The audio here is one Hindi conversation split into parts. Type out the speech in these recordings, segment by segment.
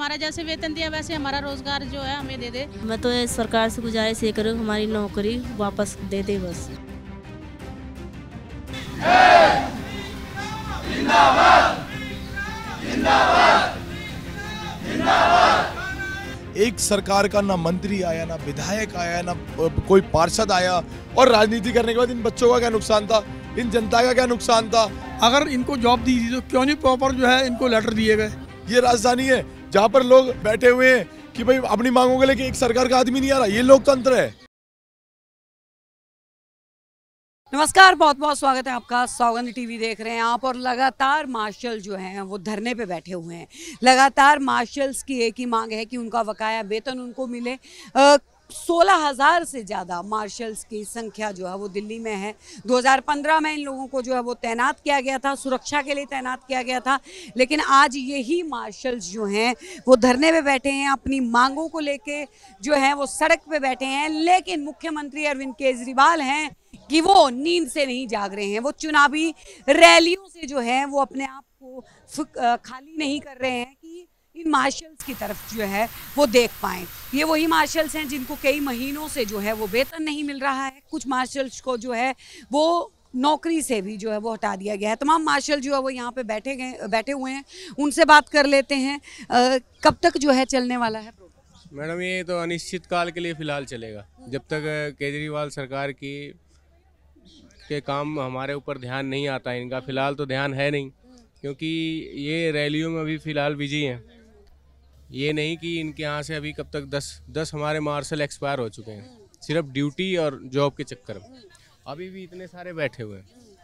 हमारा जैसे वेतन दिया वैसे हमारा रोजगार जो है हमें दे दे मैं तो सरकार से गुजारिश ये करूँ हमारी नौकरी वापस दे दे बस एक सरकार का ना मंत्री आया ना विधायक आया ना कोई पार्षद आया और राजनीति करने के बाद इन बच्चों का क्या नुकसान था इन जनता का क्या नुकसान था अगर इनको जॉब दी थी तो क्यों नहीं प्रॉपर जो है इनको लेटर दिए गए ये राजधानी है जहाँ पर लोग बैठे हुए हैं कि भाई अपनी मांगों के लेके एक सरकार का आदमी नहीं आ रहा ये लोकतंत्र है नमस्कार बहुत बहुत स्वागत है आपका सौगंध टीवी देख रहे हैं आप और लगातार मार्शल जो हैं वो धरने पे बैठे हुए हैं लगातार मार्शल्स की एक ही मांग है कि उनका बकाया वेतन उनको मिले आ, सोलह हज़ार से ज़्यादा मार्शल्स की संख्या जो है वो दिल्ली में है 2015 में इन लोगों को जो है वो तैनात किया गया था सुरक्षा के लिए तैनात किया गया था लेकिन आज यही मार्शल्स जो हैं वो धरने पे बैठे हैं अपनी मांगों को लेके जो है वो सड़क पे बैठे हैं लेकिन मुख्यमंत्री अरविंद केजरीवाल हैं कि वो नींद से नहीं जाग रहे हैं वो चुनावी रैलियों से जो है वो अपने आप को खाली नहीं कर रहे हैं इन मार्शल्स की तरफ जो है वो देख पाएँ ये वही मार्शल्स हैं जिनको कई महीनों से जो है वो वेतन नहीं मिल रहा है कुछ मार्शल्स को जो है वो नौकरी से भी जो है वो हटा दिया गया है तमाम मार्शल जो है वो यहाँ पे बैठे गए बैठे हुए हैं उनसे बात कर लेते हैं आ, कब तक जो है चलने वाला है मैडम ये तो अनिश्चित काल के लिए फिलहाल चलेगा जब तक केजरीवाल सरकार की के काम हमारे ऊपर ध्यान नहीं आता इनका फिलहाल तो ध्यान है नहीं क्योंकि ये रैलियों में अभी फ़िलहाल बिजी हैं ये नहीं कि इनके यहाँ से अभी कब तक दस दस हमारे मार्शल एक्सपायर हो चुके हैं सिर्फ ड्यूटी और जॉब के चक्कर में अभी भी इतने सारे बैठे हुए हैं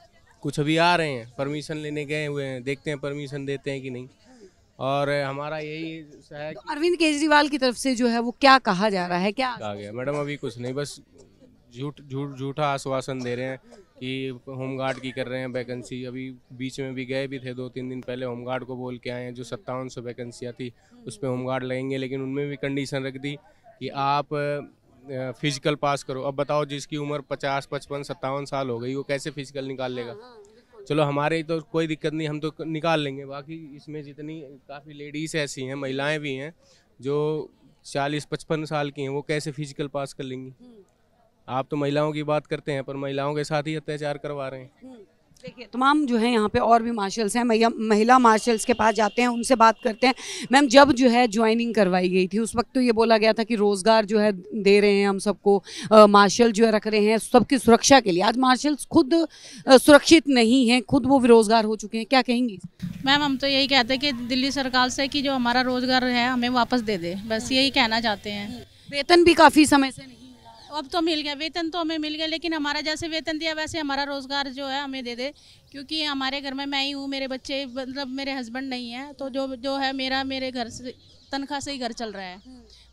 कुछ अभी आ रहे हैं परमिशन लेने गए हुए हैं देखते हैं परमिशन देते हैं कि नहीं और हमारा यही है तो अरविंद केजरीवाल की तरफ से जो है वो क्या कहा जा रहा है क्या आ गया मैडम अभी कुछ नहीं बस झूठ झूठ झूठा आश्वासन दे रहे हैं कि होमगार्ड की कर रहे हैं वैकेंसी अभी बीच में भी गए भी थे दो तीन दिन पहले होमगार्ड को बोल के आए हैं जो सत्तावन सौ वैकेंसियाँ थी उस पर होमगार्ड लगेंगे लेकिन उनमें भी कंडीशन रख दी कि आप फिजिकल पास करो अब बताओ जिसकी उम्र पचास पचपन सत्तावन साल हो गई वो कैसे फिजिकल निकाल लेगा हाँ, हाँ, चलो हमारे तो कोई दिक्कत नहीं हम तो निकाल लेंगे बाकी इसमें जितनी काफ़ी लेडीज़ ऐसी हैं महिलाएं भी हैं जो चालीस पचपन साल की हैं वो कैसे फिजिकल पास कर लेंगी हम्म। आप तो महिलाओं की बात करते हैं पर महिलाओं के साथ ही अत्याचार करवा रहे हैं हम्म, देखिए तमाम जो है यहाँ पे और भी मार्शल्स हैं महिला मार्शल्स के पास जाते हैं उनसे बात करते हैं मैम जब जो है ज्वाइनिंग करवाई गई थी उस वक्त तो ये बोला गया था कि रोज़गार जो है दे रहे हैं हम सबको मार्शल जो है रख रहे हैं सबकी सुरक्षा के लिए आज मार्शल्स खुद आ, सुरक्षित नहीं हैं खुद वो बेरोज़गार हो चुके हैं क्या कहेंगी मैम हम तो यही कहते हैं कि दिल्ली सरकार से कि जो हमारा रोज़गार है हमें वापस दे दे बस यही कहना चाहते हैं हम्म, वेतन भी काफ़ी समय से नहीं अब तो मिल गया वेतन तो हमें मिल गया लेकिन हमारा जैसे वेतन दिया वैसे हमारा रोज़गार जो है हमें दे दे क्योंकि हमारे घर में मैं ही हूँ मेरे बच्चे मतलब मेरे हस्बैंड नहीं हैं तो जो जो है मेरा मेरे घर से तनख्वाह से ही घर चल रहा है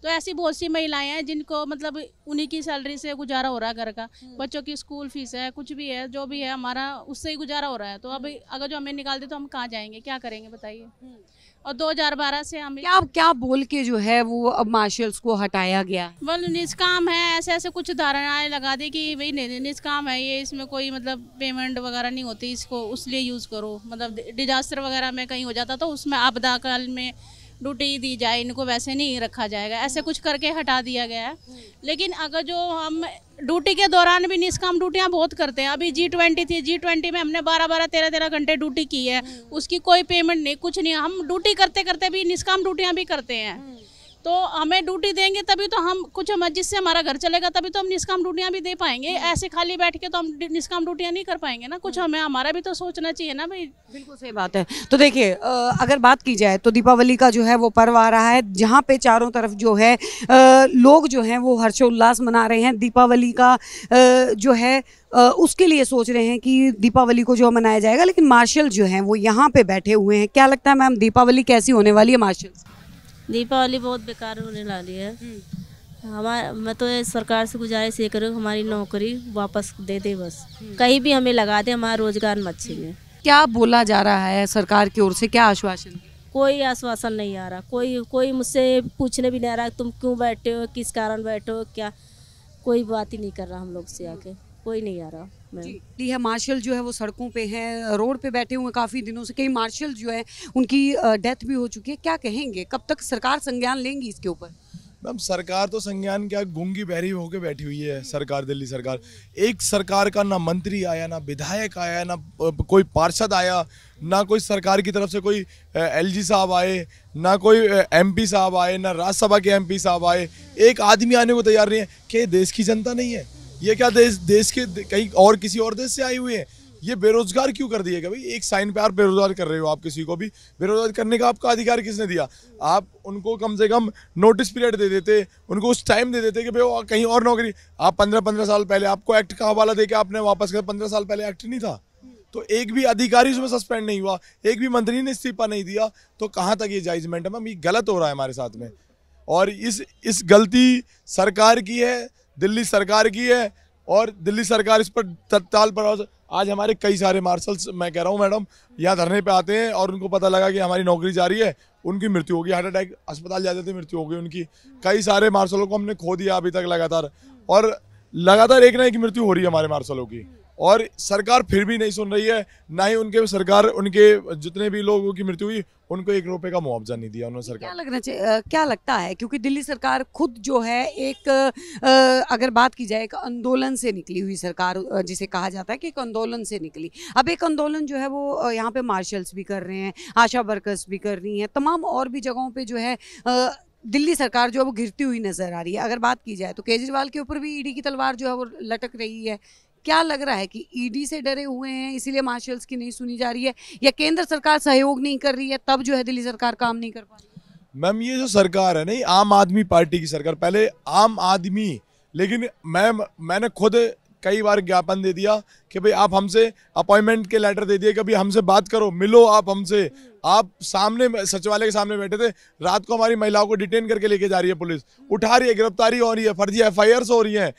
तो ऐसी बहुत सी महिलाएं हैं जिनको मतलब उन्हीं की सैलरी से गुजारा हो रहा है घर का हम्म। बच्चों की स्कूल फीस है कुछ भी है जो भी है हमारा उससे ही गुजारा हो रहा है तो अब हम्म। अगर जो हमें निकाल दे तो हम कहाँ जाएंगे क्या करेंगे बताइए हम्म। और 2012 से हम क्या क्या बोल के जो है वो अब मार्शल्स को हटाया गया बल निष्काम है ऐसे ऐसे कुछ धारणाएं लगा दी कि भाई निष्काम है ये इसमें कोई मतलब पेमेंट वगैरह नहीं होती इसको उस यूज़ करो मतलब डिजास्टर वगैरह में कहीं हो जाता तो उसमें आपदा काल में ड्यूटी दी जाए इनको वैसे नहीं रखा जाएगा ऐसे कुछ करके हटा दिया गया है लेकिन अगर जो हम ड्यूटी के दौरान भी निष्काम ड्यूटियाँ बहुत करते हैं अभी जी ट्वेंटी थी जी ट्वेंटी में हमने बारह बारह तेरह तेरह घंटे ड्यूटी की है उसकी कोई पेमेंट नहीं कुछ नहीं हम ड्यूटी करते करते भी निष्काम ड्यूटियाँ भी करते हैं तो हमें ड्यूटी देंगे तभी तो हम कुछ मस्जिद से हमारा घर चलेगा तभी तो हम निष्काम ड्यूटियाँ भी दे पाएंगे हम्म। ऐसे खाली बैठ के तो हम निष्काम ड्यूटियाँ नहीं कर पाएंगे ना कुछ हम्म। हमें हमारा भी तो सोचना चाहिए ना भाई बिल्कुल सही बात है तो देखिए अगर बात की जाए तो दीपावली का जो है वो पर्व आ रहा है जहाँ पे चारों तरफ जो है लोग जो हैं वो हर्षोल्लास मना रहे हैं दीपावली का जो है उसके लिए सोच रहे हैं कि दीपावली को जो मनाया जाएगा लेकिन मार्शल जो हैं वो यहाँ पे बैठे हुए हैं क्या लगता है मैम दीपावली कैसी होने वाली है मार्शल दीपावली बहुत बेकार होने लगी है हम्म। हमारे मैं तो सरकार से गुजारिश ये करूँ हमारी नौकरी वापस दे दे बस हम्म। कहीं भी हमें लगा दे हमारा रोजगार मत छीने क्या बोला जा रहा है सरकार की ओर से क्या आश्वासन कोई आश्वासन नहीं आ रहा कोई कोई मुझसे पूछने भी नहीं आ रहा तुम क्यों बैठे हो किस कारण बैठे हो क्या कोई बात ही नहीं कर रहा हम लोग से आके कोई नहीं आ रहा जी है मार्शल जो है वो सड़कों पे हैं रोड पे बैठे हुए काफ़ी दिनों से कई मार्शल जो है उनकी डेथ भी हो चुकी है क्या कहेंगे कब तक सरकार संज्ञान लेंगी इसके ऊपर मैम सरकार तो संज्ञान क्या गुंगी बहरी होके बैठी हुई है सरकार दिल्ली सरकार एक सरकार का ना मंत्री आया ना विधायक आया ना कोई पार्षद आया ना कोई सरकार की तरफ से कोई एलजी साहब आए ना कोई एमपी साहब आए ना राज्यसभा के एमपी साहब आए एक आदमी आने को तैयार नहीं है क्या देश की जनता नहीं है ये क्या देश देश के कहीं और किसी और देश से आई हुई है ये बेरोजगार क्यों कर दिएगा भाई एक साइन पे आप बेरोजगार कर रहे हो आप किसी को भी बेरोजगार करने का आपका अधिकार किसने दिया आप उनको कम से कम नोटिस पीरियड दे देते उनको उस टाइम दे देते कि भाई कहीं और नौकरी आप पंद्रह पंद्रह साल पहले आपको एक्ट का हवाला दे के आपने वापस कर पंद्रह साल पहले एक्ट नहीं था तो एक भी अधिकारी उसमें सस्पेंड नहीं हुआ एक भी मंत्री ने इस्तीफा नहीं दिया तो कहाँ तक ये जाइजमेंट है मैम ये गलत हो रहा है हमारे साथ में और इस इस गलती सरकार की है दिल्ली सरकार की है और दिल्ली सरकार इस पर तत्काल पर आज हमारे कई सारे मार्शल्स मैं कह रहा हूँ मैडम यहाँ धरने पे आते हैं और उनको पता लगा कि हमारी नौकरी जा रही है उनकी मृत्यु होगी हार्ट अटैक अस्पताल जाते थे मृत्यु हो गई उनकी कई सारे मार्शलों को हमने खो दिया अभी तक लगातार और लगातार एक ना एक मृत्यु हो रही है हमारे मार्शलों की और सरकार फिर भी नहीं सुन रही है ना ही उनके सरकार उनके जितने भी लोगों की मृत्यु हुई उनको एक रुपए का मुआवजा नहीं दिया उन्होंने सरकार क्या लगना चाहिए क्या लगता है क्योंकि दिल्ली सरकार खुद जो है एक अगर बात की जाए एक आंदोलन से निकली हुई सरकार जिसे कहा जाता है कि एक आंदोलन से निकली अब एक आंदोलन जो है वो यहाँ पे मार्शल्स भी कर रहे हैं आशा वर्कर्स भी कर रही हैं तमाम और भी जगहों पर जो है दिल्ली सरकार जो है वो घिरती हुई नजर आ रही है अगर बात की जाए तो केजरीवाल के ऊपर भी ईडी की तलवार जो है वो लटक रही है क्या लग रहा है कि ईडी e से डरे हुए हैं इसीलिए मार्शल्स की नहीं सुनी जा रही है या केंद्र सरकार सहयोग नहीं कर रही है तब जो है दिल्ली सरकार काम नहीं कर पा रही मैम ये जो सरकार है नहीं आम आदमी पार्टी की सरकार पहले आम आदमी लेकिन मैं मैंने खुद कई बार ज्ञापन दे दिया कि भाई आप हमसे अपॉइंटमेंट के लेटर दे दिए भाई हमसे बात करो मिलो आप हमसे आप सामने सचिवालय के सामने बैठे थे रात को हमारी महिलाओं को डिटेन करके लेके जा रही है पुलिस उठा रही है गिरफ्तारी हो रही है फर्जी एफ हो रही है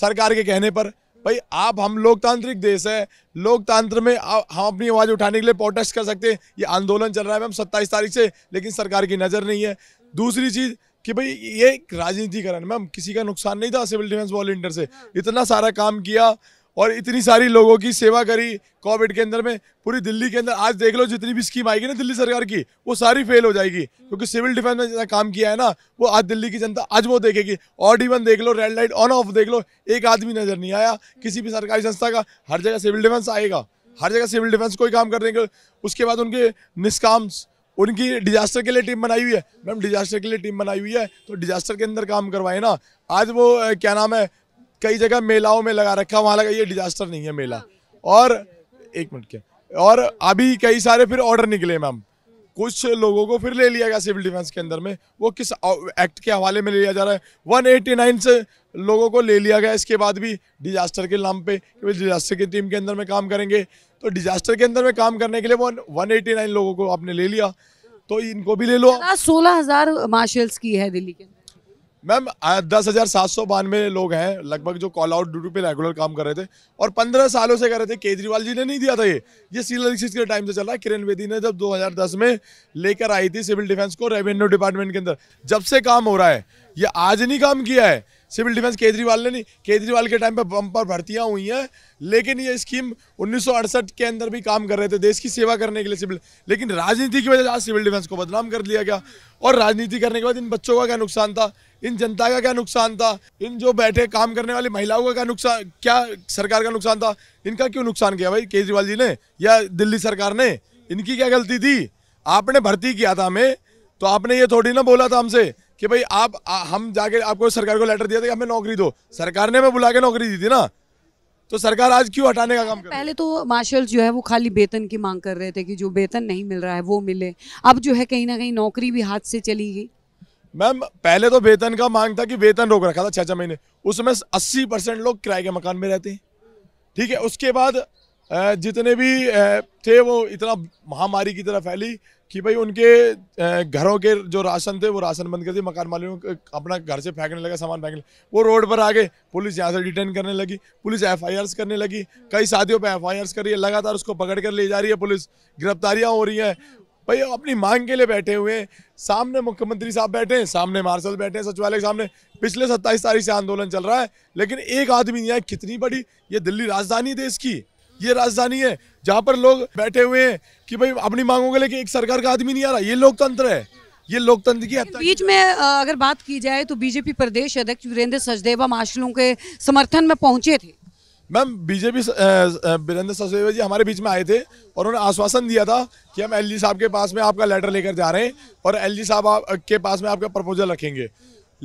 सरकार के कहने पर भाई आप हम लोकतांत्रिक देश है लोकतंत्र में हम अपनी आवाज़ उठाने के लिए प्रोटेस्ट कर सकते हैं ये आंदोलन चल रहा है मैम सत्ताईस तारीख से लेकिन सरकार की नज़र नहीं है दूसरी चीज़ कि भाई ये राजनीतिकरण मैम किसी का नुकसान नहीं था सिविल डिफेंस वॉलेंटियर से इतना सारा काम किया और इतनी सारी लोगों की सेवा करी कोविड के अंदर में पूरी दिल्ली के अंदर आज देख लो जितनी भी स्कीम आएगी ना दिल्ली सरकार की वो सारी फेल हो जाएगी क्योंकि सिविल डिफेंस में जितना काम किया है ना वो आज दिल्ली की जनता आज वो देखेगी और इवन देख लो रेड लाइट ऑन ऑफ देख लो एक आदमी नजर नहीं आया किसी भी सरकारी संस्था का हर जगह सिविल डिफेंस आएगा हर जगह सिविल डिफेंस कोई काम करने के उसके बाद उनके निष्काम उनकी डिजास्टर के लिए टीम बनाई हुई है मैम डिजास्टर के लिए टीम बनाई हुई है तो डिजास्टर के अंदर काम करवाए ना आज वो क्या नाम है कई जगह मेलाओं में लगा रखा वहाँ लगा ये डिजास्टर नहीं है मेला और एक मिनट क्या और अभी कई सारे फिर ऑर्डर निकले मैम कुछ लोगों को फिर ले लिया गया सिविल डिफेंस के अंदर में वो किस एक्ट के हवाले में ले लिया जा रहा है 189 से लोगों को ले लिया गया इसके बाद भी डिजास्टर के नाम पे कि डिजास्टर की टीम के अंदर में काम करेंगे तो डिजास्टर के अंदर में काम करने के लिए वो 189 लोगों को आपने ले लिया तो इनको भी ले लो हाँ, सोलह हजार मार्शल्स की है दिल्ली के मैम दस हजार सात सौ बानवे लोग हैं लगभग जो कॉल आउट ड्यूटी पे रेगुलर काम कर रहे थे और पंद्रह सालों से कर रहे थे केजरीवाल जी ने नहीं दिया था ये ये सील दीक्षित के टाइम से चल रहा है किरण बेदी ने जब 2010 में लेकर आई थी सिविल डिफेंस को रेवेन्यू डिपार्टमेंट के अंदर जब से काम हो रहा है ये आज नहीं काम किया है सिविल डिफेंस केजरीवाल ने नहीं केजरीवाल के टाइम पर बम्पर भर्तियाँ हुई हैं लेकिन ये स्कीम उन्नीस के अंदर भी काम कर रहे थे देश की सेवा करने के लिए सिविल लेकिन राजनीति की वजह से आज सिविल डिफेंस को बदनाम कर दिया गया और राजनीति करने के बाद इन बच्चों का क्या नुकसान था इन जनता का क्या नुकसान था इन जो बैठे काम करने वाली महिलाओं का क्या नुकसान क्या सरकार का नुकसान था इनका क्यों नुकसान किया भाई केजरीवाल जी ने या दिल्ली सरकार ने इनकी क्या गलती थी आपने भर्ती किया था हमें तो आपने ये थोड़ी ना बोला था हमसे कि भाई आप आ, हम जाके आपको सरकार को लेटर दिया था कि हमें नौकरी दो सरकार ने हमें बुला के नौकरी दी थी ना तो सरकार आज क्यों हटाने का काम कर पहले तो मार्शल जो है वो खाली वेतन की मांग कर रहे थे कि जो वेतन नहीं मिल रहा है वो मिले अब जो है कहीं ना कहीं नौकरी भी हाथ से चली गई मैम पहले तो वेतन का मांग था कि वेतन रोक रखा था छः छः महीने उसमें अस्सी परसेंट लोग किराए के मकान में रहते हैं ठीक है उसके बाद जितने भी थे वो इतना महामारी की तरह फैली कि भाई उनके घरों के जो राशन थे वो राशन बंद कर दिए मकान मालिकों अपना घर से फेंकने लगा सामान फेंकने लगा वो रोड पर आ गए पुलिस यहाँ से डिटेन करने लगी पुलिस एफ करने लगी कई शादियों पर एफ आई रही है लगातार उसको पकड़ कर ले जा रही है पुलिस गिरफ्तारियाँ हो रही हैं भाई अपनी मांग के लिए बैठे हुए हैं सामने मुख्यमंत्री साहब बैठे हैं सामने मार्शल बैठे हैं सचिवालय के सामने पिछले सत्ताईस तारीख से आंदोलन चल रहा है लेकिन एक आदमी नहीं आए कितनी बड़ी ये दिल्ली राजधानी देश की ये राजधानी है जहाँ पर लोग बैठे हुए हैं कि भाई अपनी मांगों के लेकिन एक सरकार का आदमी नहीं आ रहा ये लोकतंत्र है ये लोकतंत्र की बीच में अगर बात की जाए तो बीजेपी प्रदेश अध्यक्ष वीरेंद्र सचदेवा मार्शलों के समर्थन में पहुंचे थे मैम बीजेपी वीरेंद्र सचदेवा जी हमारे बीच में आए थे और उन्होंने आश्वासन दिया था कि हम एलजी साहब के पास में आपका लेटर लेकर जा रहे हैं और एलजी साहब के पास में आपका प्रपोजल रखेंगे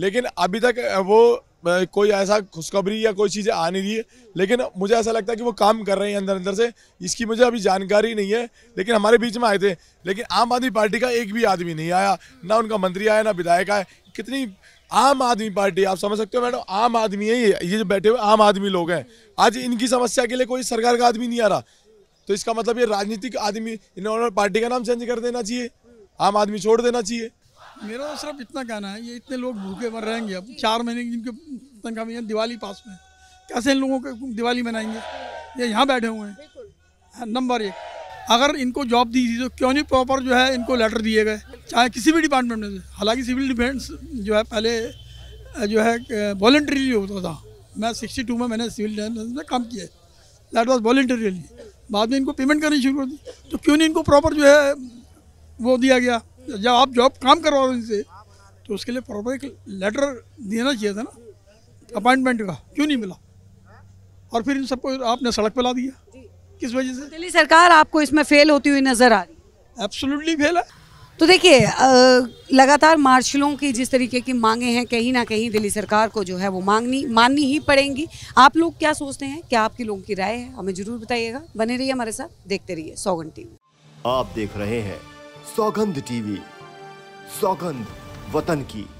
लेकिन अभी तक वो कोई ऐसा खुशखबरी या कोई चीज़ें आ नहीं रही है लेकिन मुझे ऐसा लगता है कि वो काम कर रहे हैं अंदर अंदर से इसकी मुझे अभी जानकारी नहीं है लेकिन हमारे बीच में आए थे लेकिन आम आदमी पार्टी का एक भी आदमी नहीं आया ना उनका मंत्री आया ना विधायक आया कितनी आम आदमी पार्टी आप समझ सकते हो मैडम आम आदमी है ये ये जो बैठे हुए आम आदमी लोग हैं आज इनकी समस्या के लिए कोई सरकार का आदमी नहीं आ रहा तो इसका मतलब ये राजनीतिक आदमी इन्होंने पार्टी का नाम चेंज कर देना चाहिए आम आदमी छोड़ देना चाहिए मेरा सिर्फ इतना कहना है ये इतने लोग भूखे मर रहेंगे अब चार महीने की जिनके तनख्वाह में दिवाली पास में कैसे इन लोगों को दिवाली मनाएंगे ये यहाँ बैठे हुए हैं नंबर एक अगर इनको जॉब दी थी तो क्यों नहीं प्रॉपर जो है इनको लेटर दिए गए चाहे किसी भी डिपार्टमेंट में हालांकि सिविल डिफेंस जो है पहले जो है वॉल्ट्रीली होता था मैं सिक्सटी टू में मैंने सिविल डिफेंस में काम किया दैट वॉज वॉल्ट्रियली बाद में इनको पेमेंट करनी शुरू कर दी तो क्यों नहीं इनको प्रॉपर जो है वो दिया गया जब आप जॉब काम करवा रहे इनसे तो उसके लिए प्रॉपर एक लेटर देना चाहिए था ना अपॉइंटमेंट का क्यों नहीं मिला और फिर इन सबको आपने सड़क पर ला दिया किस वजह से दिल्ली सरकार आपको इसमें फेल होती हुई नजर आ रही है एब्सोल्युटली फेल है तो देखिए लगातार मार्शलों की जिस तरीके की मांगे हैं कहीं ना कहीं दिल्ली सरकार को जो है वो मांगनी माननी ही पड़ेंगी आप लोग क्या सोचते हैं क्या आपकी लोगों की राय है हमें जरूर बताइएगा बने रहिए हमारे साथ देखते रहिए सौगंध टीवी आप देख रहे हैं सौगंध टीवी सौगंध वतन की